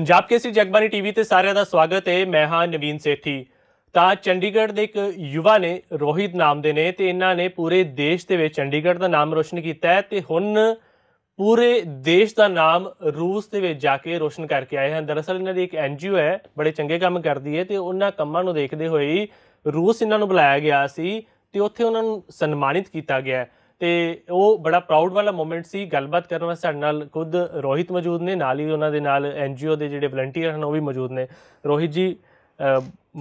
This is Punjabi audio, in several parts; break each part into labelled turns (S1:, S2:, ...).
S1: ਪੰਜਾਬ ਕੇਸਰੀ ਜਗਬਾਨੀ ਟੀਵੀ ਤੇ ਸਾਰਿਆਂ ਦਾ ਸਵਾਗਤ ਹੈ ਮੈਂ ਹਾਂ ਨਵੀਨ ਸੇਠੀ ਤਾਂ ਚੰਡੀਗੜ੍ਹ ਦੇ ਇੱਕ ਯੁਵਾ ਨੇ ਰੋਹਿਤ ਨਾਮ ਦੇ ਨੇ ਤੇ ਇਹਨਾਂ ਨੇ ਪੂਰੇ ਦੇਸ਼ ਦੇ ਵਿੱਚ ਚੰਡੀਗੜ੍ਹ ਦਾ ਨਾਮ ਰੋਸ਼ਨ ਕੀਤਾ ਹੈ ਤੇ ਹੁਣ ਪੂਰੇ ਦੇਸ਼ ਦਾ ਨਾਮ ਰੂਸ ਦੇ ਵਿੱਚ ਜਾ ਕੇ ਰੋਸ਼ਨ ਕਰਕੇ ਆਏ ਹਨ ਦਰਅਸਲ ਇਹਨਾਂ ਦੀ ਇੱਕ ਐਨਜੀਓ ਹੈ ਬੜੇ ਚੰਗੇ ਕੰਮ ਕਰਦੀ ਹੈ ਤੇ ਉਹਨਾਂ ਕੰਮਾਂ ਨੂੰ ਦੇਖਦੇ ਹੋਏ ਰੂਸ ਇਹਨਾਂ ਨੂੰ ਬੁਲਾਇਆ ਗਿਆ ਸੀ ਤੇ ਉੱਥੇ ਉਹਨਾਂ ਨੂੰ ਸਨਮਾਨਿਤ ਕੀਤਾ ਗਿਆ ਹੈ ਤੇ ਉਹ ਬੜਾ ਪ੍ਰਾਊਡ ਵਾਲਾ ਮੂਮੈਂਟ ਸੀ ਗੱਲਬਾਤ ਕਰਨ ਵਾਸਤੇ ਸਾਡੇ ਨਾਲ ਖੁਦ ਰੋਹਿਤ ਮੌਜੂਦ ਨੇ ਨਾਲ ਹੀ ਉਹਨਾਂ ਦੇ ਨਾਲ ਐਨਜੀਓ ਦੇ ਜਿਹੜੇ ਵਲੰਟੀਅਰ ਹਨ ਉਹ ਵੀ ਮੌਜੂਦ ਨੇ ਰੋਹਿਤ ਜੀ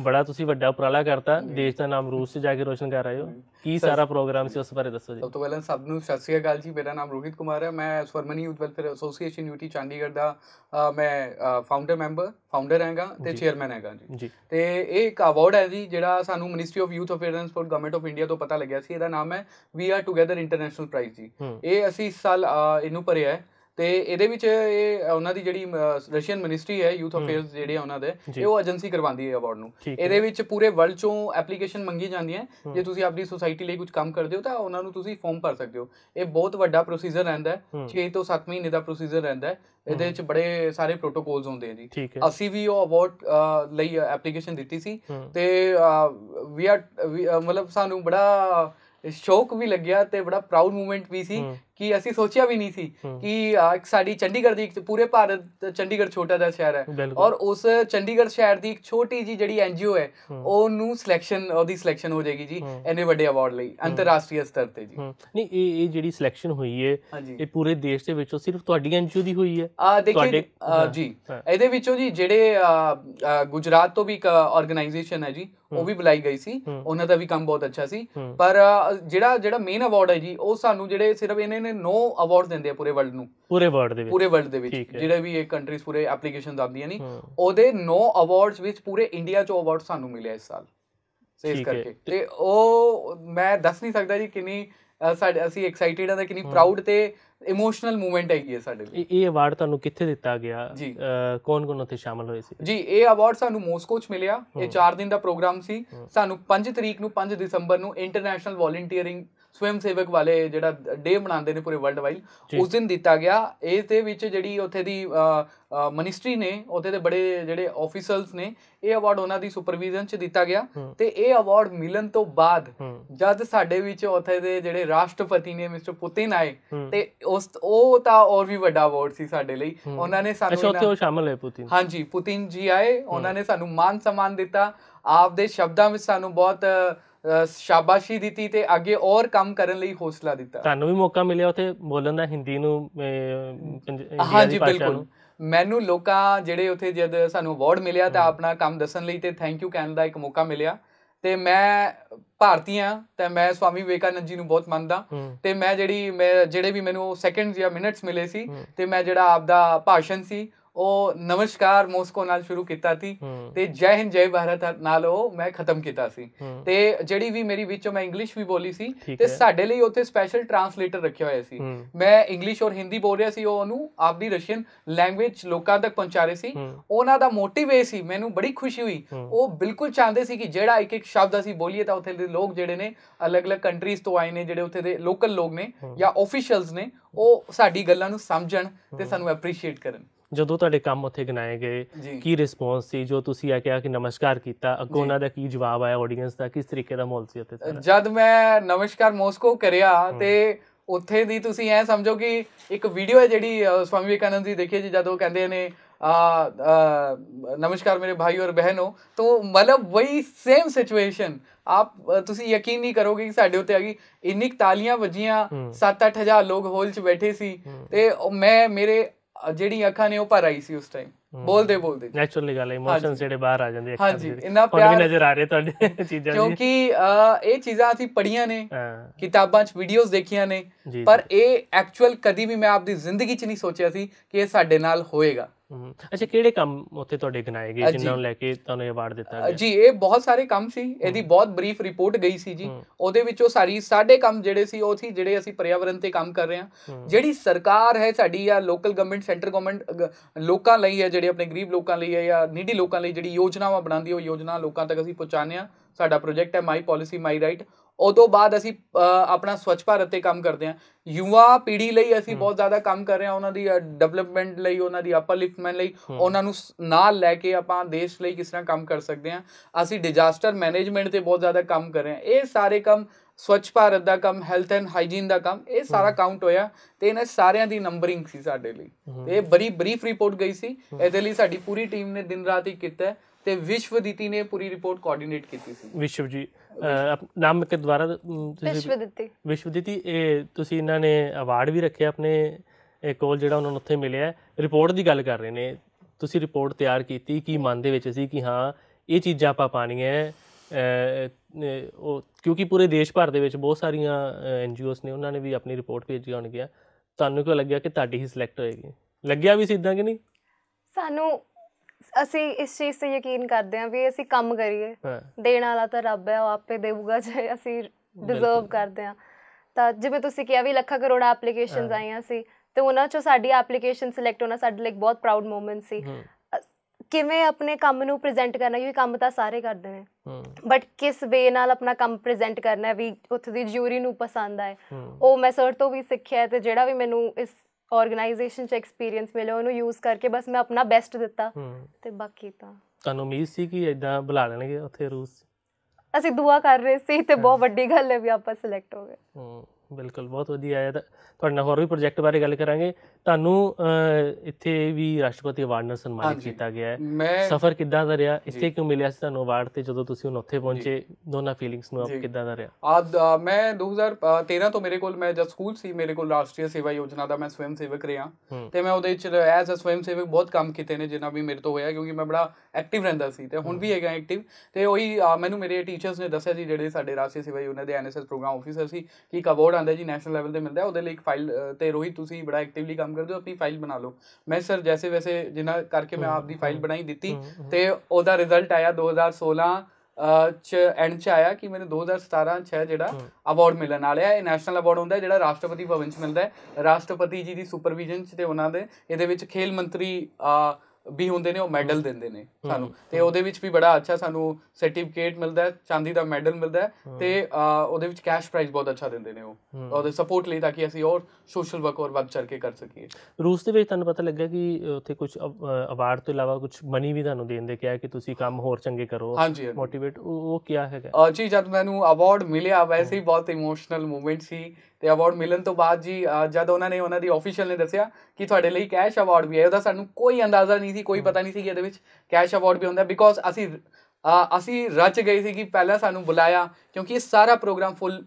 S1: ਬੜਾ ਤੁਸੀਂ ਵੱਡਾ ਉਪਰਾਲਾ ਕਰਤਾ ਦੇਸ਼ ਦਾ ਨਾਮ ਰੂਸ 'ਚ ਜਾ ਕੇ ਰੋਸ਼ਨ ਕਰ ਰਹੇ ਹੋ ਕੀ ਸਾਰਾ ਪ੍ਰੋਗਰਾਮ ਸੀ ਉਸ ਬਾਰੇ ਦੱਸੋ ਜੀ ਸਭ
S2: ਤੋਂ ਪਹਿਲਾਂ ਸਭ ਨੂੰ ਸਤਿ ਸ੍ਰੀ ਅਕਾਲ ਜੀ ਮੇਰਾ ਨਾਮ ਰੋਹਿਤ ਕੁਮਾਰ ਹੈ ਮੈਂ ਸਵਰਮਨੀ youth welfare association UT Chandigarh ਦਾ ਮੈਂ ਫਾਊਂਡਰ ਮੈਂਬਰ ਫਾਊਂਡਰ ਹੈਗਾ ਤੇ ਚੇਅਰਮੈਨ ਹੈਗਾ ਜੀ ਤੇ ਇਹ ਇੱਕ ਅਵਾਰਡ ਹੈ ਜੀ ਜਿਹੜਾ ਸਾਨੂੰ ministry of youth affairs for government of India ਤੋਂ ਪਤਾ ਲੱਗਿਆ ਸੀ ਇਹਦਾ ਨਾਮ ਹੈ we are together international prize ਜੀ ਇਹ ਅਸੀਂ ਇਸ ਸਾਲ ਇਹਨੂੰ ਭਰਿਆ ਹੈ ਤੇ ਇਹਦੇ ਵਿੱਚ ਇਹ ਉਹਨਾਂ ਦੀ ਜਿਹੜੀ ਰਸ਼ੀਅਨ ਮਿਨਿਸਟਰੀ ਹੈ ਯੂਥ ਅਫੇਅਰਸ ਜਿਹੜੇ ਉਹਨਾਂ ਦੇ ਇਹ ਉਹ ਏਜੰਸੀ ਕਰਵਾਉਂਦੀ ਹੈ ਅਵਾਰਡ ਨੂੰ ਇਹਦੇ ਵਿੱਚ ਪੂਰੇ ਵਰਲਡ ਚੋਂ ਐਪਲੀਕੇਸ਼ਨ ਮੰਗੀ ਜਾਂਦੀ ਹੈ ਜੇ ਤੁਸੀਂ ਆਪਣੀ ਸੋਸਾਇਟੀ ਲਈ ਕੁਝ ਕੰਮ ਕਰਦੇ ਹੋ ਤਾਂ ਉਹਨਾਂ ਨੂੰ ਤੁਸੀਂ ਫਾਰਮ ਭਰ ਸਕਦੇ ਹੋ ਇਹ ਬਹੁਤ ਵੱਡਾ ਪ੍ਰੋਸੀਜਰ ਰਹਿੰਦਾ ਹੈ 6 ਤੋਂ 7 ਮਹੀਨੇ ਦਾ ਪ੍ਰੋਸੀਜਰ ਰਹਿੰਦਾ ਹੈ ਇਹਦੇ ਵਿੱਚ ਬੜੇ ਸਾਰੇ ਪ੍ਰੋਟੋਕੋਲਸ ਹੁੰਦੇ ਆ ਜੀ ਅਸੀਂ ਵੀ ਉਹ ਅਵਾਰਡ ਲਈ ਐਪਲੀਕੇਸ਼ਨ ਦਿੱਤੀ ਸੀ ਤੇ ਵੀ ਆਰ ਮਤਲਬ ਸਾਨੂੰ ਬੜਾ ਸ਼ੌਕ ਵੀ ਲੱਗਿਆ ਤੇ ਬੜਾ ਪ੍ਰਾਊਡ ਮੂਮੈਂਟ ਵੀ ਸੀ ਕਿ ਅਸੀਂ ਸੋਚਿਆ ਵੀ ਨਹੀਂ ਸੀ ਕਿ ਸਾਡੀ ਚੰਡੀਗੜ੍ਹ ਦੀ ਪੂਰੇ ਭਾਰਤ ਚੰਡੀਗੜ੍ਹ ਛੋਟਾ ਜਿਹਾ ਸ਼ਹਿਰ ਹੈ ਔਰ ਉਸ ਚੰਡੀਗੜ੍ਹ ਸ਼ਹਿਰ ਦੀ ਇੱਕ ਛੋਟੀ ਜੀ ਜਿਹੜੀ ਐਨਜੀਓ ਹੈ ਉਹ ਨੂੰ ਸਿਲੈਕਸ਼ਨ ਉਹਦੀ ਸਿਲੈਕਸ਼ਨ ਹੋ ਜਾਏਗੀ ਜੀ ਐਨੇ ਵੱਡੇ ਅਵਾਰਡ ਲਈ ਅੰਤਰਰਾਸ਼ਟਰੀ ਸਤਰ ਤੇ ਜੀ
S1: ਨਹੀਂ ਇਹ ਇਹ ਜਿਹੜੀ ਸਿਲੈਕਸ਼ਨ ਹੋਈ ਹੈ ਇਹ ਪੂਰੇ ਦੇਸ਼ ਦੇ ਵਿੱਚੋਂ ਸਿਰਫ ਤੁਹਾਡੀ ਐਨਜੀਓ ਦੀ ਹੋਈ ਹੈ ਆ ਦੇਖੀ ਜੀ
S2: ਇਹਦੇ ਵਿੱਚੋਂ ਜੀ ਜਿਹੜੇ ਗੁਜਰਾਤ ਤੋਂ ਵੀ ਇੱਕ ਆਰਗੇਨਾਈਜੇਸ਼ਨ ਹੈ ਜੀ ਉਹ ਵੀ ਬੁਲਾਈ ਗਈ ਸੀ ਉਹਨਾਂ ਦਾ ਵੀ ਕੰਮ ਬਹੁਤ ਅੱਛਾ ਸੀ ਪਰ ਜਿਹੜਾ ਜਿਹੜਾ ਮੇਨ ਅਵਾਰਡ ਹੈ ਜੀ ਉਹ ਸਾਨੂੰ ਜਿਹੜੇ ਸਿਰਫ ਇਹਨੇ ਨੇ 9 ਅਵਾਰਡ ਦਿੰਦੇ ਆ ਪੂਰੇ ਵਰਲਡ ਨੂੰ
S1: ਪੂਰੇ ਵਰਲਡ ਦੇ ਵਿੱਚ ਪੂਰੇ
S2: ਵਰਲਡ ਦੇ ਵਿੱਚ ਜਿਹੜੇ ਵੀ ਇਹ ਕੰਟਰੀਜ਼ ਪੂਰੇ ਐਪਲੀਕੇਸ਼ਨਸ ਆਉਂਦੀਆਂ ਨਹੀਂ ਉਹਦੇ 9 ਅਵਾਰਡਸ ਵਿੱਚ ਪੂਰੇ ਇੰਡੀਆ 'ਚ ਅਵਾਰਡ ਸਾਨੂੰ ਮਿਲਿਆ ਇਸ ਸਾਲ ਤੇ ਇਸ ਕਰਕੇ ਤੇ ਉਹ ਮੈਂ ਦੱਸ ਨਹੀਂ ਸਕਦਾ ਜੀ ਕਿੰਨੀ ਅਸੀਂ ਐਕਸਾਈਟਿਡ ਹਾਂ ਤੇ ਕਿੰਨੀ ਪ੍ਰਾਊਡ ਤੇ ਇਮੋਸ਼ਨਲ ਮੂਵਮੈਂਟ ਹੈਗੀ ਹੈ ਸਾਡੇ
S1: ਲਈ ਇਹ ਅਵਾਰਡ ਤੁਹਾਨੂੰ ਕਿੱਥੇ ਦਿੱਤਾ ਗਿਆ ਕੌਣ ਕੌਣ ਉੱਥੇ ਸ਼ਾਮਲ ਹੋਏ ਸੀ
S2: ਜੀ ਇਹ ਅਵਾਰਡ ਸਾਨੂੰ ਮੋਸਕੋ ਚ ਮਿਲਿਆ ਇਹ 4 ਦਿਨ ਦਾ ਪ੍ਰੋਗਰਾਮ ਸੀ ਸਾਨੂੰ 5 ਤਰੀਕ ਨੂੰ 5 ਦਸੰਬਰ ਨੂੰ ਇੰਟਰਨੈਸ਼ਨਲ ਵੋਲੰਟੀਅਰਿੰਗ ਸਵੈਮ ਸੇਵਕ ਵਾਲੇ ਜਿਹੜਾ ਡੇ ਮਨਾਉਂਦੇ ਨੇ ਪੂਰੇ ਵਰਲਡ ਵਾਈਡ ਉਸ ਦਿਨ ਦਿੱਤਾ ਗਿਆ ਇਹ ਤੇ ਵਿੱਚ ਜਿਹੜੀ ਉੱਥੇ ਦੀ ਮਿਨਿਸਟਰੀ ਨੇ ਉੱਥੇ ਦੇ ਬੜੇ ਜਿਹੜੇ ਆਫੀਸਰਸ ਨੇ ਇਹ ਅਵਾਰਡ ਉਹਨਾਂ ਦੀ ਸੁਪਰਵਿਜ਼ਨ ਚ ਦਿੱਤਾ ਗਿਆ ਤੇ ਇਹ ਅਵਾਰਡ ਮਿਲਣ ਤੋਂ ਬਾਅਦ ਜਦ ਸਾਡੇ ਵਿੱਚ ਉੱਥੇ ਦੇ ਜਿਹੜੇ ਰਾਸ਼ਟਰਪਤੀ ਨੇ ਮਿਸਟਰ ਪੁਤਿਨ ਆਏ ਤੇ ਉਸ ਉਹ ਤਾਂ ਹੋਰ ਵੀ ਵੱਡਾ ਅਵਾਰਡ ਸੀ ਸਾਡੇ ਲਈ ਉਹਨਾਂ ਨੇ ਸਾਨੂੰ ਅੱਛਾ ਉੱਥੇ ਉਹ
S1: ਸ਼ਾਮਲ ਹੋਏ ਪੁਤਿਨ ਹਾਂਜੀ
S2: ਪੁਤਿਨ ਜੀ ਆਏ ਉਹਨਾਂ ਨੇ ਸਾਨੂੰ ਮਾਨ ਸਨਮਾਨ ਦਿੱਤਾ ਆਪ ਦੇ ਸ਼ਬਦਾਂ ਵਿੱਚ ਸਾਨੂੰ ਬਹੁਤ ਸ਼ਾਬਾਸ਼ੀ ਦਿੱਤੀ ਤੇ ਅੱਗੇ ਹੋਰ ਕੰਮ ਕਰਨ ਲਈ ਹੌਸਲਾ ਦਿੱਤਾ
S1: ਤੁਹਾਨੂੰ ਵੀ ਮੌਕਾ ਮਿਲਿਆ ਉਥੇ ਬੋਲਣ ਦਾ ਹਿੰਦੀ ਨੂੰ ਹਾਂਜੀ ਬਿਲਕੁਲ
S2: ਮੈਨੂੰ ਲੋਕਾਂ ਜਿਹੜੇ ਉਥੇ ਜਦ ਸਾਨੂੰ ਅਵਾਰਡ ਮਿਲਿਆ ਤਾਂ ਆਪਣਾ ਕੰਮ ਦੱਸਣ ਲਈ ਤੇ ਥੈਂਕ ਯੂ ਕਹਿਣ ਦਾ ਇੱਕ ਮੌਕਾ ਮਿਲਿਆ ਤੇ ਮੈਂ ਭਾਰਤੀ ਆ ਤੇ ਮੈਂ ਸਵਾਮੀ ਵਿਵੇਕਾਨੰਦ ਜੀ ਨੂੰ ਬਹੁਤ ਮੰਨਦਾ ਤੇ ਮੈਂ ਜਿਹੜੀ ਮੈਂ ਜਿਹੜੇ ਵੀ ਮੈਨੂੰ ਸੈਕਿੰਡਸ ਜਾਂ ਮਿੰਟਸ ਮਿਲੇ ਸੀ ਤੇ ਮੈਂ ਜਿਹੜਾ ਆਪ ਦਾ ਭਾਸ਼ਣ ਸੀ ਉਹ ਨਮਸਕਾਰ ਮੋਸਕੋ ਨਾਲ ਸ਼ੁਰੂ ਕੀਤਾ ਸੀ ਤੇ ਜੈ ਹਿੰਦ ਜੈ ਭਾਰਤ ਨਾਲ ਉਹ ਮੈਂ ਖਤਮ ਕੀਤਾ ਸੀ ਤੇ ਜਿਹੜੀ ਵੀ ਮੇਰੀ ਵਿੱਚੋਂ ਮੈਂ ਇੰਗਲਿਸ਼ ਵੀ ਬੋਲੀ ਸੀ ਤੇ ਸਾਡੇ ਲਈ ਉੱਥੇ ਸਪੈਸ਼ਲ ਟਰਾਂਸਲੇਟਰ ਰੱਖਿਆ ਹੋਇਆ ਸੀ ਮੈਂ ਇੰਗਲਿਸ਼ ਔਰ ਹਿੰਦੀ ਬੋਲ ਰਿਹਾ ਸੀ ਉਹ ਉਹਨੂੰ ਆਪਦੀ ਰਸ਼ੀਅਨ ਲੈਂਗੁਏਜ ਲੋਕਾਂ ਤੱਕ ਪਹੁੰਚਾ ਰਹੇ ਸੀ ਉਹਨਾਂ ਦਾ ਮੋਟਿਵ ਇਹ ਸੀ ਮੈਨੂੰ ਬੜੀ ਖੁਸ਼ੀ ਹੋਈ ਉਹ ਬਿਲਕੁਲ ਚਾਹੁੰਦੇ ਸੀ ਕਿ ਜਿਹੜਾ ਇੱਕ ਇੱਕ ਸ਼ਬਦ ਅਸੀਂ ਬੋਲੀਏ ਤਾਂ ਉੱਥੇ ਦੇ ਲੋਕ ਜਿਹੜੇ ਨੇ ਅਲੱਗ-ਅਲੱਗ ਕੰਟਰੀਜ਼ ਤੋਂ ਆਏ ਨੇ ਜਿਹੜੇ ਉੱਥੇ ਦੇ ਲੋਕਲ ਲੋਕ ਨੇ ਜਾਂ ਆਫੀਸ਼ੀਅਲਸ ਨੇ ਉਹ ਸਾਡੀ ਗੱਲਾਂ ਨੂੰ ਸਮਝਣ ਤੇ ਸਾਨੂੰ ਐਪਰੀਸ਼ੀਏਟ ਕਰਨ
S1: ਜਦੋਂ ਤੁਹਾਡੇ ਕੰਮ ਉੱਥੇ ਗਿਣਾਏ ਗਏ ਕੀ ਰਿਸਪੌਂਸ ਸੀ ਜੋ ਤੁਸੀਂ ਆ ਕਿਹਾ ਕਿ ਨਮਸਕਾਰ ਕੀਤਾ ਅੱਗੋਂ ਉਹਨਾਂ ਦਾ ਕੀ ਜਵਾਬ ਆਇਆ ਆਡੀਅנס ਦਾ ਕਿਸ ਤਰੀਕੇ ਦਾ ਮੌਲ ਸੀ ਉੱਥੇ ਜਦ ਮੈਂ ਨਮਸਕਾਰ
S2: ਮੋਸਕੋ ਕਰਿਆ ਤੇ ਉੱਥੇ ਦੀ ਤੁਸੀਂ ਐ ਸਮਝੋ ਕਿ ਇੱਕ ਵੀਡੀਓ ਹੈ ਜਿਹੜੀ ਸਵਾਮੀ ਵਿਵੇਕਾਨੰਦ ਜੀ ਦੇਖੀ ਜੀ ਜਦੋਂ ਕਹਿੰਦੇ ਨੇ ਆ ਨਮਸਕਾਰ ਮੇਰੇ भाई ਔਰ ਬਹਿਨੋ तो ਮਤਲਬ ਵਹੀ ਸੇਮ ਸਿਚੁਏਸ਼ਨ ਆਪ ਤੁਸੀਂ ਯਕੀਨ ਨਹੀਂ ਕਰੋਗੇ ਕਿ ਸਾਡੇ ਉੱਤੇ ਆ ਗਈ ਇੰਨੀ ਤਾਲੀਆਂ ਵੱਜੀਆਂ 7-8000 ਲੋਕ ਹੋਲ 'ਚ ਬੈਠੇ ਸੀ ਤੇ ਮੈਂ ਮੇਰੇ ਜਿਹੜੀ ਅੱਖਾਂ ਨੇ ਉਹ ਭਰ ਆਈ ਸੀ ਉਸ ਟਾਈਮ
S1: ਬੋਲਦੇ ਬੋਲਦੇ ਨੈਚੁਰਲੀ ਗੱਲ ਹੈ ਇਮੋਸ਼ਨਸ ਜਿਹੜੇ ਬਾਹਰ ਆ ਜਾਂਦੇ ਅੱਖਾਂ ਦੇ ਇੰਨਾ ਪਿਆਰ ਨਜ਼ਰ ਆ ਰਹੇ ਤੁਹਾਡੇ ਚੀਜ਼ਾਂ ਕਿਉਂਕਿ
S2: ਇਹ ਚੀਜ਼ਾਂ ਅਸੀਂ ਪੜੀਆਂ ਨੇ ਕਿਤਾਬਾਂ 'ਚ ਵੀਡੀਓਜ਼ ਦੇਖੀਆਂ ਨੇ ਪਰ ਇਹ ਐਕਚੁਅਲ ਕਦੀ ਵੀ ਮੈਂ ਆਪਦੀ ਜ਼ਿੰਦਗੀ 'ਚ ਨਹੀਂ ਸੋਚਿਆ ਸੀ ਕਿ ਇਹ ਸਾਡੇ ਨਾਲ ਹੋਏਗਾ ਅੱਛਾ ਕਿਹੜੇ ਕੰਮ ਉੱਥੇ ਤੁਹਾਡੇ ਗਨਾਏ ਗਏ ਜਿਨ੍ਹਾਂ ਨੂੰ ਲੈ ਕੇ
S1: ਤੁਹਾਨੂੰ ਇਹ ਅਵਾਰਡ ਦਿੱਤਾ ਗਿਆ ਜੀ
S2: ਇਹ ਬਹੁਤ ਸਾਰੇ ਕੰਮ ਸੀ ਇਹਦੀ ਬਹੁਤ ਬਰੀਫ ਰਿਪੋਰਟ ਗਈ ਸੀ ਜੀ ਉਹਦੇ ਵਿੱਚ ਉਹ ਸਾਰੀ ਸਾਡੇ ਕੰਮ ਜਿਹੜੇ ਸੀ ਉਹ ਸੀ ਜਿਹੜੇ ਅਸੀਂ ਪਰਿਆਵਰਣ ਤੇ ਕੰਮ ਕਰ ਰਹੇ ਹਾਂ ਜਿਹੜੀ ਸਰਕਾਰ ਹੈ ਸਾਡੀ ਆ ਲੋਕਲ ਗਵਰਨਮੈਂਟ ਸੈਂਟਰ ਗਵਰਨਮੈਂਟ ਲੋਕਾਂ ਲਈ ਹੈ ਜਿਹੜੇ ਆਪਣੇ ਗਰੀਬ ਲੋਕਾਂ ਲਈ ਹੈ ਜਾਂ ਨੀਡੀ ਲੋਕਾਂ ਲਈ ਜਿਹੜੀ ਯੋਜਨਾਵਾਂ ਬਣਾਉਂਦੀ ਉਹ ਯੋਜਨਾ ਲੋਕਾਂ ਤੱਕ ਅਸੀਂ ਪਹੁੰਚਾਉਂਦੇ ਆ ਸਾਡਾ ਪ੍ਰੋਜੈਕਟ ਹੈ ਮਾਈ ਪਾਲਿਸੀ ਮਾਈ ਰਾਈਟ ਉਦੋਂ ਬਾਅਦ ਅਸੀਂ ਆਪਣਾ ਸਵੱਛ ਭਾਰਤ ਤੇ ਕੰਮ ਕਰਦੇ ਹਾਂ ਯੁਵਾ ਪੀੜ੍ਹੀ ਲਈ ਅਸੀਂ ਬਹੁਤ ਜ਼ਿਆਦਾ ਕੰਮ ਕਰ ਰਹੇ ਹਾਂ ਉਹਨਾਂ ਦੀ ਡਿਵੈਲਪਮੈਂਟ ਲਈ ਉਹਨਾਂ ਦੀ ਅਪਰ ਲਿਫਟਮੈਂਟ ਲਈ ਉਹਨਾਂ ਨੂੰ ਨਾਲ ਲੈ ਕੇ ਆਪਾਂ ਦੇਸ਼ ਲਈ ਕਿਸ ਤਰ੍ਹਾਂ ਕੰਮ ਕਰ ਸਕਦੇ ਹਾਂ ਅਸੀਂ ਡਿਜ਼ਾਸਟਰ ਮੈਨੇਜਮੈਂਟ ਤੇ ਬਹੁਤ ਜ਼ਿਆਦਾ ਕੰਮ ਕਰ ਰਹੇ ਹਾਂ ਇਹ ਸਾਰੇ ਕੰਮ ਸਵੱਛ ਭਾਰਤ ਦਾ ਕੰਮ ਹੈਲਥ ਐਂਡ ਹਾਈਜੀਨ ਦਾ ਕੰਮ ਇਹ ਸਾਰਾ ਕਾਊਂਟ ਹੋਇਆ ਤੇ ਇਹਨਾਂ ਸਾਰਿਆਂ ਦੀ ਨੰਬਰਿੰਗ ਸੀ ਸਾਡੇ ਲਈ ਇਹ ਬੜੀ ਬਰੀਫ ਰਿਪੋਰਟ ਗਈ ਸੀ ਇਹਦੇ ਲਈ ਸਾਡੀ ਪੂਰੀ ਟੀਮ ਨੇ ਦਿਨ ਰਾਤ ਹੀ ਕੀਤਾ ਤੇ ਵਿਸ਼ਵਦੀਤੀ ਨੇ ਪੂਰੀ ਰਿਪੋਰਟ ਕੋਆਰਡੀਨੇਟ ਕੀਤੀ ਸੀ ਵਿਸ਼ਵ
S1: ਜੀ ਨਾਮ ਕੇ ਦੁਆਰਾ ਵਿਸ਼ਵਦੀਤੀ ਵਿਸ਼ਵਦੀਤੀ ਇਹ ਤੁਸੀਂ ਇਹਨਾਂ ਨੇ ਅਵਾਰਡ ਵੀ ਰੱਖਿਆ ਆਪਣੇ ਇਹ ਕੋਲ ਜਿਹੜਾ ਉਹਨਾਂ ਨੂੰ ਉੱਥੇ ਮਿਲਿਆ ਰਿਪੋਰਟ ਦੀ ਗੱਲ ਕਰ ਰਹੇ ਨੇ ਤੁਸੀਂ ਰਿਪੋਰਟ ਤਿਆਰ ਕੀਤੀ ਕੀ ਮਨ ਦੇ ਵਿੱਚ ਸੀ ਕਿ ਹਾਂ ਇਹ ਚੀਜ਼ਾਂ ਆਪਾਂ ਪਾਣੀਆਂ ਉਹ ਕਿਉਂਕਿ ਪੂਰੇ ਦੇਸ਼ ਭਰ ਦੇ ਵਿੱਚ ਬਹੁਤ ਸਾਰੀਆਂ ਐਨ ਓਸ ਨੇ ਉਹਨਾਂ ਨੇ ਵੀ ਆਪਣੀ ਰਿਪੋਰਟ ਭੇਜੀ ਹੋਣਗੀਆਂ ਤੁਹਾਨੂੰ ਕਿਉਂ ਲੱਗਿਆ ਕਿ ਤੁਹਾਡੀ ਹੀ ਸਿਲੈਕਟ ਹੋਏਗੀ ਲੱਗਿਆ ਵੀ ਸਿੱਧਾ ਕਿ ਨਹੀਂ
S3: ਸਾਨੂੰ ਅਸੀਂ ਇਸ ਚੀਜ਼ ਤੇ ਯਕੀਨ ਕਰਦੇ ਹਾਂ ਵੀ ਅਸੀਂ ਕੰਮ ਕਰੀਏ ਦੇਣ ਵਾਲਾ ਤਾਂ ਰੱਬ ਹੈ ਉਹ ਆਪੇ ਦੇਊਗਾ ਜੇ ਅਸੀਂ ਡਿਜ਼ਰਵ ਕਰਦੇ ਹਾਂ ਤਾਂ ਜਿਵੇਂ ਤੁਸੀਂ ਕਿਹਾ ਵੀ ਲੱਖਾਂ ਕਰੋੜਾਂ ਐਪਲੀਕੇਸ਼ਨਸ ਆਈਆਂ ਸੀ ਤੇ ਉਹਨਾਂ ਚੋਂ ਸਾਡੀ ਐਪਲੀਕੇਸ਼ਨ ਸਿਲੈਕਟ ਹੋਣਾ ਸਾਡੇ ਲਈ ਬਹੁਤ ਪ੍ਰਾਊਡ ਮੂਮੈਂਟ ਸੀ ਕਿਵੇਂ ਆਪਣੇ ਕੰਮ ਨੂੰ ਪ੍ਰੈਜ਼ੈਂਟ ਕਰਨਾ ਕਿਉਂਕਿ ਕੰਮ ਤਾਂ ਸਾਰੇ ਕਰਦੇ ਨੇ ਬਟ ਕਿਸ ਵੇ ਨਾਲ ਆਪਣਾ ਕੰਮ ਪ੍ਰੈਜ਼ੈਂਟ ਕਰਨਾ ਵੀ ਉੱਥੇ ਦੀ ਜਿਊਰੀ ਨੂੰ ਪਸੰਦ ਆਏ ਉਹ ਮੈਂ ਸਰ ਤੋਂ ਵੀ ਸਿੱਖਿਆ ਤੇ ਜਿਹੜਾ ਵੀ ਮੈਨੂੰ ਇਸ ਆਰਗੇਨਾਈਜੇਸ਼ਨ ਚ ਐਕਸਪੀਰੀਅੰਸ ਮਿਲਿਆ ਉਹਨੂੰ ਯੂਜ਼ ਕਰਕੇ ਬਸ ਮੈਂ ਆਪਣਾ ਬੈਸਟ ਦਿੱਤਾ ਤੇ ਬਾਕੀ ਤਾਂ
S1: ਤੁਹਾਨੂੰ ਉਮੀਦ ਸੀ ਕਿ ਇਦਾਂ ਬੁਲਾ ਲੈਣਗੇ ਉੱਥੇ ਰੂਸ
S3: ਅਸੀਂ ਦੁਆ ਕਰ ਰਹੇ ਸੀ ਤੇ ਬਹੁਤ ਵੱਡੀ ਗੱਲ ਹੈ ਵੀ ਆਪਾਂ ਸਿਲੈਕਟ ਹੋ ਗਏ
S1: ਹੂੰ ਬਿਲਕੁਲ ਬਹੁਤ ਵਧੀਆ ਹੈ ਤੁਹਾਡੇ ਨਾਲ ਹੋਰ ਵੀ ਪ੍ਰੋਜੈਕਟ ਬਾਰੇ ਗੱਲ ਕਰਾਂਗੇ ਤੁਹਾਨੂੰ ਇੱਥੇ ਵੀ ਰਾਸ਼ਟਰਪਤੀ ਅਵਾਰਡ ਨਾਲ ਸਨਮਾਨਿਤ ਕੀਤਾ ਗਿਆ ਹੈ ਸਫ਼ਰ ਕਿੱਦਾਂ ਦਾ ਰਿਹਾ ਇੱਥੇ ਕਿਉਂ ਮਿਲਿਆ ਸੀ ਤੁਹਾਨੂੰ ਅਵਾਰਡ ਤੇ ਜਦੋਂ ਤੁਸੀਂ ਹੁਣ ਉੱਥੇ ਪਹੁੰਚੇ ਦੋਨਾਂ ਫੀਲਿੰਗਸ ਨੂੰ ਆਪ ਕਿੱਦਾਂ ਦਾ
S2: ਰਿਹਾ ਆ ਮੈਂ 2013 ਤੋਂ ਮੇਰੇ ਕੋਲ ਮੈਂ ਜਦ ਸਕੂਲ ਸੀ ਮੇਰੇ ਕੋਲ ਰਾਸ਼ਟਰੀ ਸੇਵਾ ਯੋਜਨਾ ਦਾ ਮੈਂ ਸਵੈਮ ਸੇਵਕ ਰਿਹਾ ਤੇ ਮੈਂ ਉਹਦੇ ਵਿੱਚ ਐਜ਼ ਅ ਸਵੈਮ ਸੇਵਕ ਬਹੁਤ ਕੰਮ ਕੀਤੇ ਨੇ ਜਿਨ੍ਹਾਂ ਵੀ ਮੇਰੇ ਤੋਂ ਹੋਇਆ ਕਿਉਂਕਿ ਮੈਂ ਬੜਾ ਐਕਟਿਵ ਰਹਿੰਦਾ ਸੀ ਤੇ ਹੁਣ ਵੀ ਹੈਗਾ ਐਕਟਿਵ ਤੇ ਉਹੀ ਮੈਨੂੰ ਮੇਰੇ ਟੀਚਰਸ ਨੇ ਦੱਸਿਆ ਸੀ ਜਿਹੜੇ ਸਾਡੇ ਰਾਸ਼ਟਰੀ ਸੇਵਾ ਯੋਜਨਾ ਦੇ ਐਨਐਸਐਸ ਪ੍ਰੋਗਰਾਮ ਆਫੀਸਰ ਸੀ ਕਿ ਇੱਕ ਅਵਾਰਡ ਆਂਦਾ ਜੀ ਨੈਸ਼ਨਲ ਲੈਵਲ ਤੇ ਮਿਲਦਾ ਹੈ ਉਹਦੇ ਲਈ ਇੱਕ ਫਾਈਲ ਤੇ ਰੋਹੀ ਤੁਸੀਂ ਬੜਾ ਐਕਟਿਵਲੀ ਕੰਮ ਕਰਦੇ ਹੋ ਆਪਣੀ ਫਾਈਲ ਬਣਾ ਲਓ ਮੈਂ ਸਰ ਜੈਸੇ ਵੈਸੇ ਜਿੰਨਾ ਕਰਕੇ ਮੈਂ ਆਪਦੀ ਫਾਈਲ ਬਣਾਈ ਦਿੱਤੀ ਤੇ ਉਹਦਾ ਰਿਜ਼ਲਟ ਆਇਆ 2016 ਚ ਐਂਡ ਚ ਆਇਆ ਕਿ ਮੈਨੂੰ 2017 ਚ ਜਿਹੜਾ ਅਵਾਰਡ ਮਿਲਣ ਵਾਲਿਆ ਇਹ ਨੈਸ਼ਨਲ ਅਵਾਰਡ ਹੁੰਦਾ ਜਿਹੜਾ ਰਾਸ਼ਟਰਪਤੀ ਭਵਨ ਚ ਮਿਲਦਾ ਹੈ ਰਾਸ਼ਟਰਪਤੀ ਜੀ ਦੀ ਸੁਪਰਵਿਜ਼ਨ ਚ ਤੇ ਉਹਨਾਂ ਦੇ ਇਹਦੇ ਵਿੱਚ ਖੇਲ ਮੰਤਰੀ ਵੀ ਹੁੰਦੇ ਨੇ ਉਹ ਮੈਡਲ ਦਿੰਦੇ ਨੇ ਸਾਨੂੰ ਤੇ ਉਹਦੇ ਵਿੱਚ ਵੀ ਬੜਾ ਅੱਛਾ ਸਾਨੂੰ ਸਰਟੀਫਿਕੇਟ ਮਿਲਦਾ ਹੈ ਚਾਂਦੀ ਦਾ ਮੈਡਲ ਮਿਲਦਾ ਹੈ ਤੇ ਉਹਦੇ ਵਿੱਚ ਕੈਸ਼ ਪ੍ਰਾਈਜ਼ ਬਹੁਤ ਅੱਛਾ ਦਿੰਦੇ ਨੇ ਉਹ ਉਹਦੇ ਸਪੋਰਟ ਲਈ ਤਾਂ ਕਿ ਅਸੀਂ ਹੋਰ ਸੋਸ਼ਲ ਵਰਕ ਹੋਰ ਵੱਧ ਚੜ੍ਹ ਕੇ ਕਰ ਸਕੀਏ
S1: ਰੂਸ ਦੇ ਵਿੱਚ ਤੁਹਾਨੂੰ ਪਤਾ ਲੱਗਾ ਕਿ ਉੱਥੇ ਕੁਝ ਅਵਾਰਡ ਤੋਂ ਇਲਾਵਾ ਕੁਝ ਮਨੀ ਵੀ ਤੁਹਾਨੂੰ ਦੇਣ ਦੇ ਕਿਹਾ ਕਿ ਤੁਸੀਂ ਕੰਮ ਹੋਰ ਚੰਗੇ ਕਰੋ ਮੋਟੀਵੇਟ ਉਹ ਕੀ ਹੈਗਾ
S2: ਜੀ ਜਦ ਮੈਨੂੰ ਅਵਾਰਡ ਮਿਲਿਆ ਵੈਸੇ ਹੀ ਬਹੁਤ ਇਮੋਸ਼ਨਲ ਮੂਮੈਂਟ ਸੀ ਤੇ ਅਵਾਰਡ ਮਿਲਣ ਤੋਂ ਬਾਅਦ ਜੀ ਜਦ ਉਹਨਾਂ ਨੇ ਉਹਨਾਂ ਦੀ ਆਫੀਸ਼ੀਅਲ ਨੇ ਦੱਸਿਆ ਕਿ ਤੁਹਾਡੇ ਲਈ ਕੈਸ਼ ਅਵਾਰਡ ਵੀ ਹੈ ਉਹਦਾ ਸਾਨੂੰ ਕੋਈ ਅੰਦਾਜ਼ਾ ਨਹੀਂ ਸੀ ਕੋਈ ਪਤਾ ਨਹੀਂ ਸੀ ਕਿ ਇਹਦੇ ਵਿੱਚ ਕੈਸ਼ ਅਵਾਰਡ ਵੀ ਹੁੰਦਾ ਬਿਕੋਜ਼ ਅਸੀਂ ਅਸੀਂ ਰਚ ਗਏ ਸੀ ਕਿ ਪਹਿਲਾਂ ਸਾਨੂੰ ਬੁਲਾਇਆ ਕਿਉਂਕਿ ਇਹ ਸਾਰਾ ਪ੍ਰੋਗਰਾਮ ਫੁੱਲ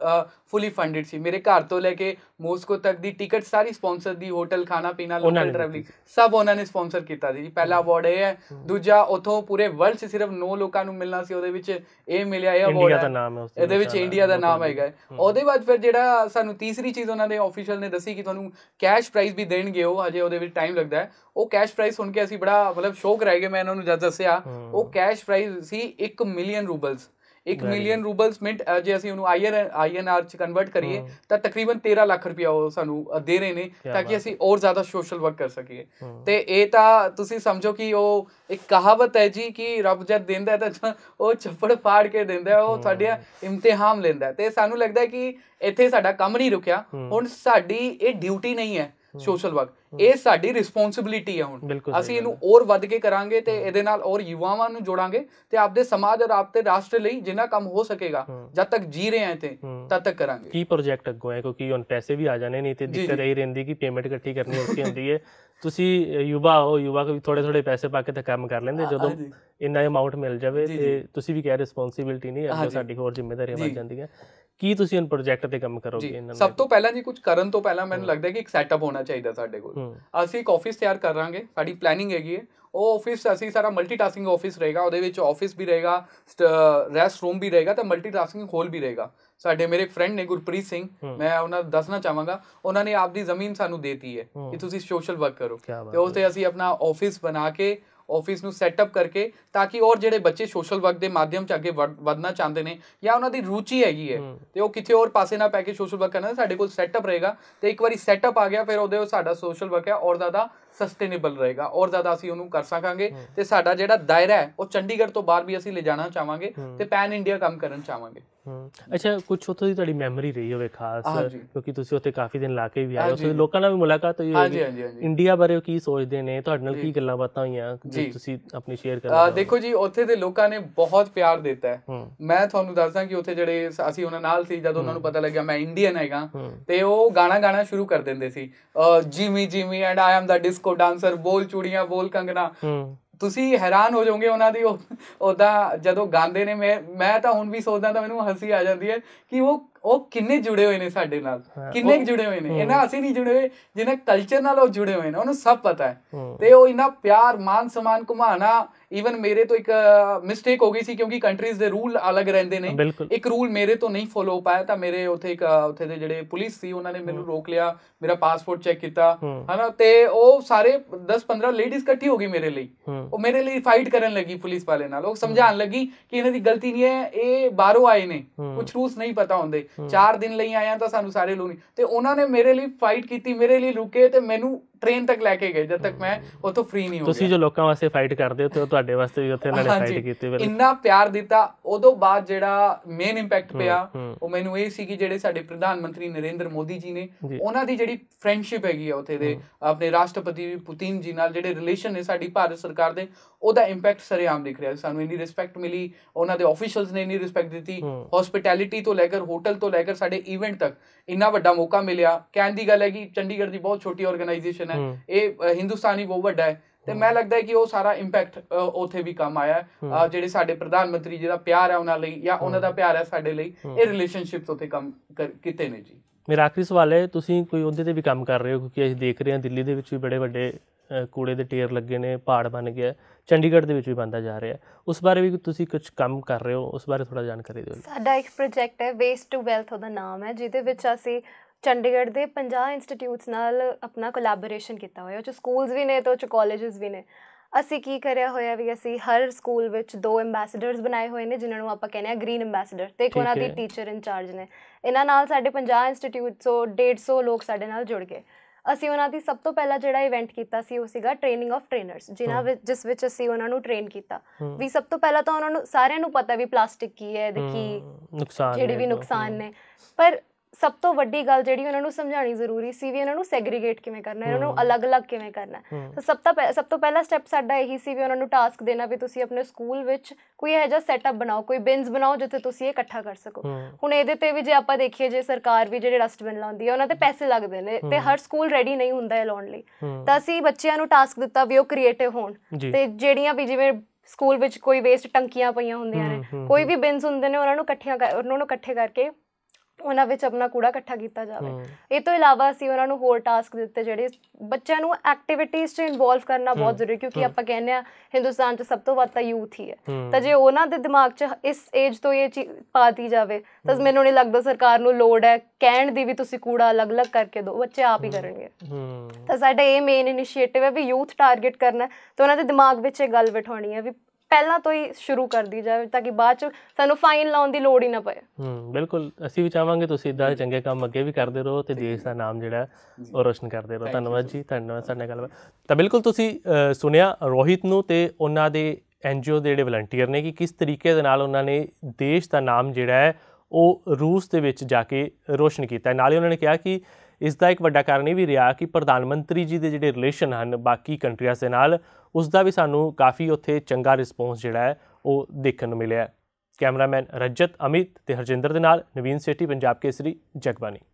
S2: ਫੁੱਲੀ ਫੰਡਡ ਸੀ ਮੇਰੇ ਘਰ ਤੋਂ ਲੈ ਕੇ ਮੋਸਕੋ ਤੱਕ ਦੀ ਟਿਕਟ ਸਾਰੀ ਸਪਾਂਸਰ ਦੀ ਹੋਟਲ ਖਾਣਾ ਪੀਣਾ ਲੋਕਲ ਟਰੈਵਲਿੰਗ ਸਭ ਉਹਨਾਂ ਨੇ ਸਪਾਂਸਰ ਕੀਤਾ ਸੀ ਪਹਿਲਾ ਅਵਾਰਡ ਇਹ ਹੈ ਦੂਜਾ ਉਥੋਂ ਪੂਰੇ ਵਰਲਡ 'ਚ ਸਿਰਫ 9 ਲੋਕਾਂ ਨੂੰ ਮਿਲਣਾ ਸੀ ਉਹਦੇ ਵਿੱਚ ਇਹ ਮਿਲਿਆ ਇਹ ਅਵਾਰਡ ਇੰਡੀਆ ਦਾ ਨਾਮ ਹੈ ਇਹਦੇ ਵਿੱਚ ਇੰਡੀਆ ਦਾ ਨਾਮ ਹੈਗਾ ਉਹਦੇ ਬਾਅਦ ਫਿਰ ਜਿਹੜਾ ਸਾਨੂੰ ਤੀਸਰੀ ਚੀਜ਼ ਉਹਨਾਂ ਦੇ ਆਫੀਸ਼ੀਅਲ ਨੇ ਦੱਸੀ ਕਿ ਤੁਹਾਨੂੰ ਕੈਸ਼ ਪ੍ਰਾਈਜ਼ ਵੀ ਦੇਣਗੇ ਉਹ ਹਜੇ ਉਹਦੇ ਵਿੱਚ ਟਾਈਮ ਲੱਗਦਾ ਹੈ ਉਹ ਕੈਸ਼ ਪ੍ਰਾਈਜ਼ ਸੁਣ ਕੇ ਅਸੀਂ ਬੜਾ ਮਤਲਬ ਸ਼ੌਕ ਰਹਿ ਗਏ ਮੈਂ ਇਹਨਾਂ ਨੂੰ ਜਦ ਦੱਸਿਆ ਉਹ ਕੈਸ਼ ਪ੍ਰਾਈਜ਼ ਸੀ ਸੀ 1 million rubles 1 million rubles minute ਜੇ ਅਸੀਂ ਉਹਨੂੰ ਆਈਆਰ ਆਈਐਨਆਰ ਚ ਕਨਵਰਟ ਕਰੀਏ ਤਾਂ ਤਕਰੀਬਨ 13 ਲੱਖ ਰੁਪਿਆ ਉਹ ਸਾਨੂੰ ਦੇ ਰਹੇ ਨੇ ਤਾਂ ਕਿ ਅਸੀਂ ਹੋਰ ਜ਼ਿਆਦਾ ਸੋਸ਼ਲ ਵਰਕ ਕਰ ਸਕੀਏ ਤੇ ਇਹ ਤਾਂ ਤੁਸੀਂ ਸਮਝੋ ਕਿ ਉਹ ਇੱਕ ਕਹਾਵਤ ਹੈ ਜੀ ਕਿ ਰੱਬ ਜਦ ਦਿੰਦਾ ਤਾਂ ਉਹ ਚੱਪੜ ਫਾੜ ਕੇ ਦਿੰਦਾ ਉਹ ਸਾਡੇ ਇਮਤਿਹਾਨ ਲੈਂਦਾ ਤੇ ਸਾਨੂੰ ਲੱਗਦਾ ਕਿ ਇੱਥੇ ਸਾਡਾ ਕੰਮ ਨਹੀਂ ਰੁਕਿਆ ਹੁਣ ਸਾਡੀ ਇਹ ਡਿਊਟੀ ਨਹੀਂ ਹੈ ਸੋਸ਼ਲ ਵਰਕ ਇਹ ਸਾਡੀ ਰਿਸਪੌਂਸਿਬਿਲਟੀ ਹੈ
S1: ਹੁਣ ਅਸੀਂ
S2: ਇਹਨੂੰ ਹੋਰ ਵੱਧ ਕੇ ਕਰਾਂਗੇ ਤੇ ਇਹਦੇ ਨਾਲ ਹੋਰ ਯੁਵਾਵਾਂ ਨੂੰ ਜੋੜਾਂਗੇ ਤੇ ਆਪਦੇ ਸਮਾਜ ਔਰ ਆਪਦੇ ਰਾਸ਼ਟਰ ਲਈ ਜਿੰਨਾ ਕੰਮ ਹੋ ਸਕੇਗਾ ਜਦ ਤੱਕ ਜੀ ਰਹੇ ਹਾਂ ਤੇ ਤਦ ਤੱਕ ਕਰਾਂਗੇ
S1: ਕੀ ਪ੍ਰੋਜੈਕਟ ਅੱਗੋ ਹੈ ਕਿਉਂਕਿ ਹੁਣ ਪੈਸੇ ਵੀ ਆ ਜਾਣੇ ਨਹੀਂ ਤੇ ਦਿੱਕਤ ਰਹੀ ਰਹਿੰਦੀ ਕਿ ਪੇਮੈਂਟ ਇਕੱਠੀ ਕਰਨੀ ਔਖੀ ਹੁੰਦੀ ਹੈ ਤੁਸੀਂ ਯੁਵਾ ਹੋ ਯੁਵਾ ਕੋ ਵੀ ਥੋੜੇ ਥੋੜੇ ਪੈਸੇ ਪਾ ਕੇ ਤਾਂ ਕੰਮ ਕਰ ਲੈਂਦੇ ਜਦੋਂ ਇੰਨਾ ਅਮਾਉਂਟ ਮਿਲ ਜਾਵੇ ਤੇ ਤੁਸੀਂ ਵੀ ਕਹਿ ਰਿਸਪੌਂਸਿਬਿਲਟੀ ਨਹੀਂ ਅੱਗੇ ਸਾਡੀ ਹੋਰ ਜ਼ਿੰਮੇਵਾਰੀਆਂ ਵੱਧ ਜਾਂਦੀਆਂ ਕੀ ਤੁਸੀਂ ਇਹਨਾਂ ਪ੍ਰੋਜੈਕਟ ਤੇ ਕੰਮ ਕਰੋਗੇ ਇਹਨਾਂ ਨੂੰ ਸਭ
S2: ਤੋਂ ਪਹਿਲਾਂ ਜੀ ਕੁਝ ਕਰਨ ਤੋਂ ਪਹਿਲਾਂ ਮੈਨੂੰ ਲੱਗਦਾ ਹੈ ਕਿ ਇੱਕ ਸੈਟਅਪ ਹੋਣਾ ਚਾਹੀਦਾ ਸਾਡੇ ਕੋਲ ਅਸੀਂ ਇੱਕ ਆਫਿਸ ਤਿਆਰ ਕਰਾਂਗੇ ਸਾਡੀ ਪਲੈਨਿੰਗ ਹੈਗੀ ਹੈ ਉਹ ਆਫਿਸ ਅਸੀਂ ਸਾਰਾ ਮਲਟੀਟਾਸਕਿੰਗ ਆਫਿਸ ਰਹੇਗਾ ਉਹਦੇ ਵਿੱਚ ਆਫਿਸ ਵੀ ਰਹੇਗਾ ਰੈਸਟ ਰੂਮ ਵੀ ਰਹੇਗਾ ਤੇ ਮਲਟੀਟਾਸਕਿੰਗ ਹੋਲ ਵੀ ਰਹੇਗਾ ਸਾਡੇ ਮੇਰੇ ਇੱਕ ਫਰੈਂਡ ਨੇ ਗੁਰਪ੍ਰੀਤ ਸਿੰਘ ਮੈਂ ਉਹਨਾਂ ਨੂੰ ਦੱਸਣਾ ਚਾਹਾਂਗਾ ਉਹਨਾਂ ਨੇ ਆਪਦੀ ਜ਼ਮੀਨ ਸਾਨੂੰ ਦੇਤੀ ਹੈ ਕਿ ਤੁਸੀਂ ਸੋਸ਼ਲ ਵਰਕ ਕਰੋ ਤੇ ਉਸ ਤੇ ਅਸੀਂ ਆਪਣਾ ਆਫਿਸ ਬਣਾ ਕੇ ਆਫਿਸ ਨੂੰ ਸੈਟਅਪ ਕਰਕੇ ਤਾਂ ਕਿ ਔਰ ਜਿਹੜੇ ਬੱਚੇ ਸੋਸ਼ਲ ਵਰਕ ਦੇ ਮਾਧਿਅਮ ਚ ਅੱਗੇ ਵਧਣਾ ਚਾਹੁੰਦੇ ਨੇ ਜਾਂ ਉਹਨਾਂ ਦੀ ਰੁਚੀ ਹੈਗੀ ਹੈ ਤੇ ਉਹ ਕਿਥੇ ਹੋਰ ਪਾਸੇ ਨਾ ਪੈ ਕੇ ਸੋਸ਼ਲ ਵਰਕ ਕਰਨਾ ਸਾਡੇ ਕੋਲ ਸੈਟਅਪ ਰਹੇਗਾ ਤੇ ਇੱਕ ਵਾਰੀ ਸੈਟਅਪ ਆ ਗਿਆ ਫਿਰ ਉਹਦੇ ਉਹ ਸਾਡਾ ਸੋਸ਼ਲ ਵਰਕ ਹੈ ਔਰ ਦਾਦਾ ਸਸਟੇਨੇਬਲ ਰਹੇਗਾ ਔਰ ਜ਼ਿਆਦਾ ਅਸੀਂ ਉਹਨੂੰ ਕਰ ਸਕਾਂਗੇ ਤੇ ਸਾਡਾ ਜਿਹੜਾ ਦਾਇਰਾ ਹੈ ਉਹ ਚੰਡੀਗੜ੍ਹ ਤੋਂ ਬਾਹਰ ਵੀ ਅਸੀਂ ਲੈ ਜਾਣਾ ਚਾਹਾਂਗੇ ਤੇ ਪੈਨ ਇੰਡੀਆ ਕੰਮ ਕਰਨ ਚਾਹਾਂਗੇ
S1: ਅੱਛਾ ਕੁਝ ਉੱਥੋਂ ਦੀ ਤੁਹਾਡੀ ਮੈਮਰੀ ਰਹੀ ਹੋਵੇ ਖਾਸ ਕਿਉਂਕਿ ਤੁਸੀਂ ਉੱਥੇ ਕਾਫੀ ਦਿਨ ਲਾ ਕੇ ਵੀ ਆਏ ਉੱਥੇ ਲੋਕਾਂ ਨਾਲ ਵੀ ਮੁਲਾਕਾਤ ਹੋਈ ਹੋਵੇ ਇੰਡੀਆ ਬਾਰੇ ਕੀ ਸੋਚਦੇ ਨੇ ਤੁਹਾਡੇ ਨਾਲ ਕੀ ਗੱਲਾਂ ਬਾਤਾਂ ਹੋਈਆਂ ਜੇ ਤੁਸੀਂ ਆਪਣੀ ਸ਼ੇਅਰ ਕਰਨਾ ਦੇਖੋ
S2: ਜੀ ਉੱਥੇ ਦੇ ਲੋਕਾਂ ਨੇ ਬਹੁਤ ਪਿਆਰ ਦਿੱਤਾ ਮੈਂ ਤੁਹਾਨੂੰ ਦੱਸਦਾ ਕਿ ਉੱਥੇ ਜਿਹੜੇ ਅਸੀਂ ਉਹਨਾਂ ਨਾਲ ਸੀ ਜਦੋਂ ਉਹਨਾਂ ਨੂੰ ਪਤਾ ਲੱਗਿਆ ਮੈਂ ਇੰਡੀਅਨ ਹੈਗਾ ਤੇ ਉਹ ਗਾਣਾ ਗਾਣਾ ਸ਼ੁਰੂ ਕਰ ਦਿੰਦੇ ਸੀ Jimmy Jimmy and I am ਦਾ ਡਿਸ ਡਿਸਕੋ ਡਾਂਸਰ ਬੋਲ ਚੂੜੀਆਂ ਬੋਲ ਕੰਗਣਾ ਤੁਸੀਂ ਹੈਰਾਨ ਹੋ ਜਾਓਗੇ ਉਹਨਾਂ ਦੀ ਉਹਦਾ ਜਦੋਂ ਗਾਉਂਦੇ ਨੇ ਮੈਂ ਮੈਂ ਤਾਂ ਹੁਣ ਵੀ ਸੋਚਦਾ ਤਾਂ ਮੈਨੂੰ ਹੰਸੀ ਆ ਜਾਂਦੀ ਹੈ ਕਿ ਉਹ ਉਹ ਕਿੰਨੇ ਜੁੜੇ ਹੋਏ ਨੇ ਸਾਡੇ ਨਾਲ ਕਿੰਨੇ ਜੁੜੇ ਹੋਏ ਨੇ ਇਹਨਾਂ ਅਸੀਂ ਨਹੀਂ ਜੁੜੇ ਹੋਏ ਜਿਹਨਾਂ ਕਲਚਰ ਨਾਲ ਉਹ ਜੁੜੇ ਹੋਏ ਨੇ ਉਹਨੂੰ ਸਭ ਪਤਾ ਹੈ ਤੇ ਉਹ ਇਹਨਾਂ ਪਿਆਰ ਮਾਨ ਸਮਾਨ ਘੁਮਾਣਾ ਈਵਨ ਮੇਰੇ ਤੋਂ ਇੱਕ ਮਿਸਟੇਕ ਹੋ ਗਈ ਸੀ ਕਿਉਂਕਿ ਕੰਟਰੀਜ਼ ਦੇ ਰੂਲ ਅਲੱਗ ਰਹਿੰਦੇ ਨੇ ਇੱਕ ਰੂਲ ਮੇਰੇ ਤੋਂ ਨਹੀਂ ਫੋਲੋ ਪਾਇਆ ਤਾਂ ਮੇਰੇ ਉਥੇ ਇੱਕ ਉਥੇ ਦੇ ਜਿਹੜੇ ਪੁਲਿਸ ਸੀ ਉਹਨਾਂ ਨੇ ਮੈਨੂੰ ਰੋਕ ਲਿਆ ਮੇਰਾ ਪਾਸਪੋਰਟ ਚੈੱਕ ਕੀਤਾ ਹਨਾ ਤੇ ਉਹ ਸਾਰੇ 10-15 ਲੇਡੀਜ਼ ਇਕੱਠੀ ਹੋ ਗਈ ਮੇਰੇ ਲਈ ਉਹ ਮੇਰੇ ਲਈ ਫਾਈਟ ਕਰਨ ਲੱਗੀ ਪੁਲਿਸ ਵਾਲੇ ਨਾਲ ਉਹ ਸਮਝਾਉਣ ਲੱਗੀ ਕਿ ਇਹਨਾਂ ਦੀ ਗਲਤੀ ਨਹੀਂ ਹੈ ਇਹ ਬਾਹਰੋਂ ਆਏ ਨੇ ਕੁਝ ਰੂਲਸ ਨਹੀਂ ਪਤਾ ਹੁੰਦੇ 4 ਦਿਨ ਲਈ ਆਇਆ ਤਾਂ ਸਾਨੂੰ ਸਾਰੇ ਲੋਕ ਨਹੀਂ ਤੇ ਉਹਨਾਂ ਨੇ ਮੇਰੇ ਲਈ ਫਾਈਟ ਕੀਤੀ ਮੇਰੇ ਲਈ ਰੁਕੇ ਤੇ ਮੈਨੂੰ ਟ੍ਰੇਨ ਤੱਕ ਲੈ ਕੇ ਗਏ ਜਦ ਤੱਕ ਮੈਂ ਉਥੋਂ ਫ੍ਰੀ ਨਹੀਂ ਹੋ ਗਿਆ ਤੁਸੀਂ ਜੋ
S1: ਲੋਕਾਂ ਵਾਸਤੇ ਫਾਈਟ ਕਰਦੇ ਹੋ ਤੇ ਉਹ ਤੁਹਾਡੇ ਵਾਸਤੇ ਵੀ ਉੱਥੇ ਉਹਨਾਂ ਨੇ ਫਾਈਟ ਕੀਤੀ ਵੇਲੇ ਇੰਨਾ
S2: ਪਿਆਰ ਦਿੱਤਾ ਉਦੋਂ ਬਾਅਦ ਜਿਹੜਾ ਮੇਨ ਇੰਪੈਕਟ ਪਿਆ ਉਹ ਮੈਨੂੰ ਇਹ ਸੀ ਕਿ ਜਿਹੜੇ ਸਾਡੇ ਪ੍ਰਧਾਨ ਮੰਤਰੀ ਨਰਿੰਦਰ ਮੋਦੀ ਜੀ ਨੇ ਉਹਨਾਂ ਦੀ ਜਿਹੜੀ ਫਰੈਂਡਸ਼ਿਪ ਹੈਗੀ ਆ ਉਥੇ ਦੇ ਆਪਣੇ ਰਾਸ਼ਟਰਪਤੀ ਪੁਤਿਨ ਜੀ ਨਾਲ ਜਿਹੜੇ ਰਿਲੇਸ਼ਨ ਨੇ ਸਾਡੀ ਭਾਰਤ ਸਰਕਾਰ ਦੇ ਉਹਦਾ ਇੰਪੈਕਟ ਸਰੇਆਮ ਦਿਖ ਰਿਹਾ ਸਾਨੂੰ ਇੰਨੀ ਰਿਸਪੈਕਟ ਮਿਲੀ ਉਹਨਾਂ ਦੇ ਆਫੀਸ਼ੀਅਲਸ ਨੇ ਇੰਨੀ ਰਿਸਪੈਕਟ ਦਿੱਤੀ ਹਸਪਿਟੈਲਿਟੀ ਤੋਂ ਲੈ ਕੇ ਹੋਟਲ ਤੋਂ ਲੈ ਕੇ ਸਾਡੇ ਇਵੈਂਟ ਤੱਕ ਇੰਨਾ ਵੱਡਾ ਮੌਕਾ ਮਿਲਿਆ ਕਹਿਣ ਦੀ ਗੱਲ ਹੈ ਕਿ ਚੰਡੀਗੜ੍ਹ ਦੀ ਬਹੁਤ ਛੋਟੀ ਆਰਗੇਨਾਈਜੇਸ਼ਨ ਹੈ ਇਹ ਹਿੰਦੁਸਤਾਨੀ ਬਹੁਤ ਵੱਡਾ ਹੈ ਤੇ ਮੈਨੂੰ ਲੱਗਦਾ ਹੈ ਕਿ ਉਹ ਸਾਰਾ ਇੰਪੈਕਟ ਉਥੇ ਵੀ ਕੰਮ ਆਇਆ ਜਿਹੜੇ ਸਾਡੇ ਪ੍ਰਧਾਨ ਮੰਤਰੀ ਜਿਹਦਾ ਪਿਆਰ ਹੈ ਉਹਨਾਂ ਲਈ ਜਾਂ ਉਹਨਾਂ ਦਾ ਪਿਆਰ ਹੈ ਸਾਡੇ ਲਈ ਇਹ ਰਿਲੇਸ਼ਨਸ਼ਿਪਸ ਉਥੇ ਕੰਮ ਕਿਤੇ
S1: ਨੇ ਜੀ ਮੇਰਾ ਆਖਰੀ ਸਵਾਲ ਹੈ ਤੁਸੀਂ ਕੋਈ ਉਹਦੇ ਤੇ ਵੀ ਕੰਮ ਕਰ ਰਹੇ ਹੋ ਕਿਉਂਕਿ ਅਸੀਂ ਦੇਖ ਰਹੇ ਹਾਂ ਦਿੱਲੀ ਦੇ ਵਿੱਚ ਵੀ ਬੜੇ ਵੱਡੇ ਕੂੜੇ ਦੇ ਢੇਰ ਲੱਗੇ ਨੇ ਪਹਾੜ ਬਣ ਗਿਆ ਚੰਡੀਗੜ੍ਹ ਦੇ ਵਿੱਚ ਵੀ ਬੰਦਾ ਜਾ ਰਿਹਾ ਉਸ ਬਾਰੇ ਵੀ ਤੁਸੀਂ ਕੁਝ ਕੰਮ ਕਰ ਰਹੇ ਹੋ ਉਸ ਬਾਰੇ ਥੋੜਾ ਜਾਣਕਾਰੀ ਦਿਓ
S3: ਸਾਡਾ ਇੱਕ ਪ੍ਰੋਜੈਕਟ ਹੈ ਵੇਸਟ ਟੂ ਵੈਲਥ ਉਹਦਾ ਨਾਮ ਹੈ ਜਿਹਦੇ ਵਿੱਚ ਅਸੀਂ ਚੰਡੀਗੜ੍ਹ ਦੇ 50 ਇੰਸਟੀਟਿਊਟਸ ਨਾਲ ਆਪਣਾ ਕੋਲੈਬੋਰੇਸ਼ਨ ਕੀਤਾ ਹੋਇਆ ਜੋ ਸਕੂਲਸ ਵੀ ਨੇ ਤੇ ਉਹ ਕਾਲਜਸ ਵੀ ਨੇ ਅਸੀਂ ਕੀ ਕਰਿਆ ਹੋਇਆ ਵੀ ਅਸੀਂ ਹਰ ਸਕੂਲ ਵਿੱਚ ਦੋ ਐਮਬੈਸਡਰਸ ਬਣਾਏ ਹੋਏ ਨੇ ਜਿਨ੍ਹਾਂ ਨੂੰ ਆਪਾਂ ਕਹਿੰਦੇ ਆ ਗ੍ਰੀਨ ਐਮਬੈਸਡਰ ਤੇ ਇੱਕ ਉਹਨਾਂ ਦੀ ਟੀਚਰ ਇਨਚਾਰਜ ਨੇ ਇਹਨਾਂ ਨਾਲ ਸਾਡੇ 50 ਇੰਸਟੀਟਿਊਟਸ ਤੋਂ 150 ਲੋਕ ਸਾਡੇ ਨਾਲ ਜੁੜ ਗਏ ਅਸੀਂ ਉਹਨਾਂ ਦੀ ਸਭ ਤੋਂ ਪਹਿਲਾ ਜਿਹੜਾ ਇਵੈਂਟ ਕੀਤਾ ਸੀ ਉਹ ਸੀਗਾ ਟ੍ਰੇਨਿੰਗ ਆਫ ਟ੍ਰੇਨਰਸ ਜਿਨ੍ਹਾਂ ਵਿੱਚ ਜਿਸ ਵਿੱਚ ਅਸੀਂ ਉਹਨਾਂ ਨੂੰ ਟ੍ਰੇਨ ਕੀਤਾ ਵੀ ਸਭ ਤੋਂ ਪਹਿਲਾਂ ਤਾਂ ਉਹਨਾਂ ਨੂੰ ਸਾਰਿਆਂ ਨੂੰ ਪਤਾ ਵੀ ਪਲਾਸਟਿਕ ਕੀ ਹੈ ਦੇਖੀ
S1: ਨੁਕਸਾਨ ਜਿਹੜੇ ਵੀ ਨੁਕਸਾਨ
S3: ਨੇ ਪਰ ਸਭ ਤੋਂ ਵੱਡੀ ਗੱਲ ਜਿਹੜੀ ਉਹਨਾਂ ਨੂੰ ਸਮਝਾਣੀ ਜ਼ਰੂਰੀ ਸੀ ਵੀ ਇਹਨਾਂ ਨੂੰ ਸੈਗਰੀਗੇਟ ਕਿਵੇਂ ਕਰਨਾ ਹੈ ਇਹਨਾਂ ਨੂੰ ਅਲੱਗ-ਅਲੱਗ ਕਿਵੇਂ ਕਰਨਾ ਤਾਂ ਸਭ ਤੋਂ ਸਭ ਤੋਂ ਪਹਿਲਾ ਸਟੈਪ ਸਾਡਾ ਇਹੀ ਸੀ ਵੀ ਉਹਨਾਂ ਨੂੰ ਟਾਸਕ ਦੇਣਾ ਵੀ ਤੁਸੀਂ ਆਪਣੇ ਸਕੂਲ ਵਿੱਚ ਕੋਈ ਇਹੋ ਜਿਹਾ ਸੈਟਅਪ ਬਣਾਓ ਕੋਈ ਬਿਨਸ ਬਣਾਓ ਜਿੱਥੇ ਤੁਸੀਂ ਇਹ ਇਕੱਠਾ ਕਰ ਸਕੋ ਹੁਣ ਇਹਦੇ ਤੇ ਵੀ ਜੇ ਆਪਾਂ ਦੇਖੀਏ ਜੇ ਸਰਕਾਰ ਵੀ ਜਿਹੜੇ ਡਸਟਬਿਨ ਲਾਉਂਦੀ ਹੈ ਉਹਨਾਂ ਤੇ ਪੈਸੇ ਲੱਗਦੇ ਨੇ ਤੇ ਹਰ ਸਕੂਲ ਰੈਡੀ ਨਹੀਂ ਹੁੰਦਾ ਇਹ ਲਾਉਣ ਲਈ ਤਾਂ ਅਸੀਂ ਬੱਚਿਆਂ ਨੂੰ ਟਾਸਕ ਦਿੱਤਾ ਵੀ ਉਹ ਕ੍ਰੀਏਟਿਵ ਹੋਣ ਤੇ ਜਿਹੜੀਆਂ ਵੀ ਜਿਵੇਂ ਸਕੂਲ ਵਿੱਚ ਕੋਈ ਵੇਸਟ ਟੰਕੀਆਂ ਪਈਆਂ ਹੁੰਦੀਆਂ ਨੇ ਕੋਈ ਵੀ ਬਿਨਸ ਹੁੰਦੇ ਨੇ ਉਹਨਾਂ ਨੂੰ ਇਕੱਠਿਆਂ ਉਹਨਾਂ ਨੂੰ ਇਕੱਠੇ ਕਰਕੇ ਉਹਨਾਂ ਵਿੱਚ ਆਪਣਾ ਕੂੜਾ ਇਕੱਠਾ ਕੀਤਾ ਜਾਵੇ ਇਹ ਤੋਂ ਇਲਾਵਾ ਅਸੀਂ ਉਹਨਾਂ ਨੂੰ ਹੋਰ ਟਾਸਕ ਦਿੱਤੇ ਜਿਹੜੇ ਬੱਚਿਆਂ ਨੂੰ ਐਕਟੀਵਿਟੀਆਂ 'ਚ ਇਨਵੋਲਵ ਕਰਨਾ ਬਹੁਤ ਜ਼ਰੂਰੀ ਕਿਉਂਕਿ ਆਪਾਂ ਕਹਿੰਦੇ ਆ ਹਿੰਦੁਸਤਾਨ 'ਚ ਸਭ ਤੋਂ ਵੱਧ ਤਾਂ ਯੂਥ ਹੀ ਹੈ ਤਾਂ ਜੇ ਉਹਨਾਂ ਦੇ ਦਿਮਾਗ 'ਚ ਇਸ ਏਜ ਤੋਂ ਇਹ ਚੀਜ਼ ਪਾਤੀ ਜਾਵੇ ਤਾਂ ਮੈਨੂੰ ਨਹੀਂ ਲੱਗਦਾ ਸਰਕਾਰ ਨੂੰ ਲੋੜ ਹੈ ਕਹਿਣ ਦੀ ਵੀ ਤੁਸੀਂ ਕੂੜਾ ਅਲੱਗ-ਅਲੱਗ ਕਰਕੇ ਦਿਓ ਬੱਚੇ ਆਪ ਹੀ ਕਰਨਗੇ ਤਾਂ ਸਾਡਾ ਇਹ ਮੇਨ ਇਨੀਸ਼ੀਏਟਿਵ ਹੈ ਵੀ ਯੂਥ ਟਾਰਗੇਟ ਕਰਨਾ ਤਾਂ ਉਹਨਾਂ ਦੇ ਦਿਮਾਗ ਵਿੱਚ ਇਹ ਗੱਲ ਬਿਠਾਉਣੀ ਹੈ ਵੀ ਪਹਿਲਾਂ ਤੋਂ ਹੀ ਸ਼ੁਰੂ ਕਰ ਦੀ ਜਾਵੇ ਤਾਂ ਕਿ ਬਾਅਦ ਚ ਸਾਨੂੰ ਫਾਈਨ ਲਾਉਣ ਦੀ ਲੋੜ ਹੀ ਨਾ ਪਏ
S1: ਹੂੰ ਬਿਲਕੁਲ ਅਸੀਂ ਵੀ ਚਾਹਾਂਗੇ ਤੁਸੀਂ ਇਦਾਂ ਚੰਗੇ ਕੰਮ ਅੱਗੇ ਵੀ ਕਰਦੇ ਰਹੋ ਤੇ ਦੇਸ਼ ਦਾ ਨਾਮ ਜਿਹੜਾ ਉਹ ਰੋਸ਼ਨ ਕਰਦੇ ਰਹੋ ਧੰਨਵਾਦ ਜੀ ਧੰਨਵਾਦ ਸਾਡੇ ਨਾਲ ਤਾਂ ਬਿਲਕੁਲ ਤੁਸੀਂ ਸੁਣਿਆ ਰੋਹਿਤ ਨੂੰ ਤੇ ਉਹਨਾਂ ਦੇ ਐਨਜੀਓ ਦੇ ਜਿਹੜੇ ਵਲੰਟੀਅਰ ਨੇ ਕਿ ਕਿਸ ਤਰੀਕੇ ਦੇ ਨਾਲ ਉਹਨਾਂ ਨੇ ਦੇਸ਼ ਦਾ ਨਾਮ ਜਿਹੜਾ ਹੈ ਉਹ ਰੂਸ ਦੇ ਵਿੱਚ ਜਾ ਕੇ ਰੋਸ਼ਨ ਕੀਤਾ ਨਾਲ ਹੀ ਉਹਨਾਂ ਨੇ ਕਿਹਾ ਕਿ ਇਸ ਦਾ ਇੱਕ ਵੱਡਾ ਕਾਰਨ ਇਹ ਵੀ ਰਿਹਾ ਕਿ ਪ੍ਰਧਾਨ ਮੰਤਰੀ ਜੀ ਦੇ ਜਿਹੜੇ ਰਿਲੇਸ਼ਨ ਹਨ ਬਾਕੀ ਕੰਟਰੀਆਂ ਦੇ ਨਾਲ ਉਸ ਦਾ ਵੀ ਸਾਨੂੰ ਕਾਫੀ ਉੱਥੇ ਚੰਗਾ ਰਿਸਪੌਂਸ ਜਿਹੜਾ ਹੈ ਉਹ ਦੇਖਣ ਨੂੰ ਮਿਲਿਆ ਕੈਮਰਾਮੈਨ ਰਜਤ ਅਮਿਤ ਤੇ ਹਰਜਿੰਦਰ ਦੇ ਨਾਲ ਨਵੀਨ ਸੇਠੀ ਪੰਜਾਬ ਕੇਸਰੀ ਜਗਬਾਨੀ